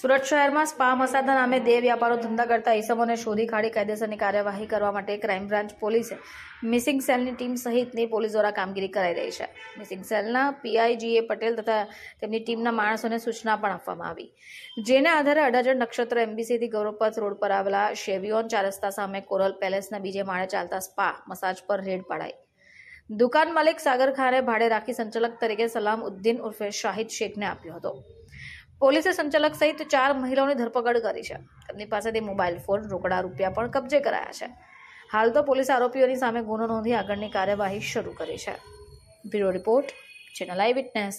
સુરત શહેરમાં સ્પા મસાધા નામે દેહ વ્યાપારો ધંધા કરતા ઇસમોને શોધી કાઢી કાયદેસરની કાર્યવાહી કરવા માટે ક્રાઇમ બ્રાન્ચ પોલીસે મિસિંગ સેલની ટીમ સહિતની પોલીસ દ્વારા કામગીરી કરાઈ રહી છે મિસિંગ સેલના પીઆઈજીએ પટેલ તથા તેમની ટીમના માણસોને સૂચના પણ આપવામાં આવી જેના આધારે અઢાજણ નક્ષત્ર એમબીસીથી ગૌરવપથ રોડ પર આવેલા શેવિયોન ચારસ્તા સામે કોરલ પેલેસના બીજે માળે ચાલતા સ્પા મસાજ પર રેડ પડાઈ દુકાન માલિક સાગર ખાને ભાડે રાખી સંચાલક તરીકે સલામ ઉદ્દીન ઉર્ફે શાહિદ શેખને આપ્યો હતો પોલીસે સંચાલક સહિત ચાર મહિલાઓની ધરપકડ કરી છે તેમની પાસેથી મોબાઈલ ફોન રોકડા રૂપિયા પણ કબજે કરાયા છે હાલ તો પોલીસ આરોપીઓની સામે ગુનો નોંધી આગળની કાર્યવાહી શરૂ કરી છે bureau report channel I witness